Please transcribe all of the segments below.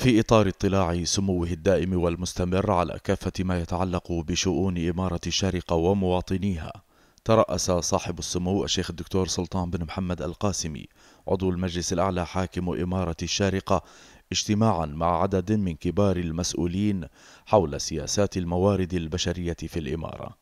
في إطار اطلاع سموه الدائم والمستمر على كافة ما يتعلق بشؤون إمارة الشارقة ومواطنيها ترأس صاحب السمو الشيخ الدكتور سلطان بن محمد القاسمي عضو المجلس الأعلى حاكم إمارة الشارقة اجتماعا مع عدد من كبار المسؤولين حول سياسات الموارد البشرية في الإمارة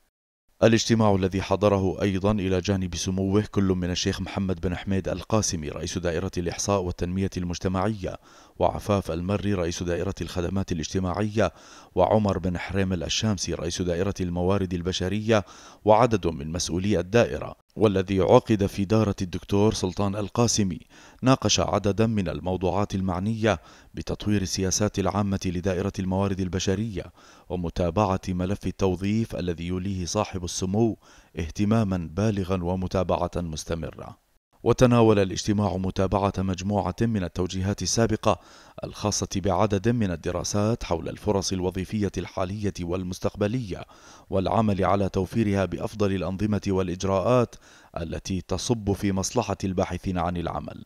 الاجتماع الذي حضره أيضا إلى جانب سموه كل من الشيخ محمد بن حميد القاسمي رئيس دائرة الإحصاء والتنمية المجتمعية وعفاف المري رئيس دائرة الخدمات الاجتماعية وعمر بن حريمل الشامسي رئيس دائرة الموارد البشرية وعدد من مسؤولي الدائرة والذي عقد في دارة الدكتور سلطان القاسمي ناقش عددا من الموضوعات المعنية بتطوير السياسات العامة لدائرة الموارد البشرية ومتابعة ملف التوظيف الذي يوليه صاحب السمو اهتماما بالغا ومتابعة مستمرة وتناول الاجتماع متابعة مجموعة من التوجيهات السابقة الخاصة بعدد من الدراسات حول الفرص الوظيفية الحالية والمستقبلية والعمل على توفيرها بأفضل الأنظمة والإجراءات التي تصب في مصلحة الباحثين عن العمل.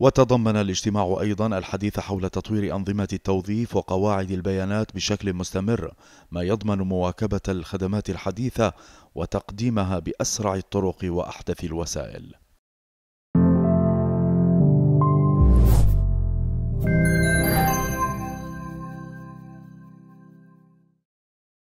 وتضمن الاجتماع أيضا الحديث حول تطوير أنظمة التوظيف وقواعد البيانات بشكل مستمر ما يضمن مواكبة الخدمات الحديثة وتقديمها بأسرع الطرق وأحدث الوسائل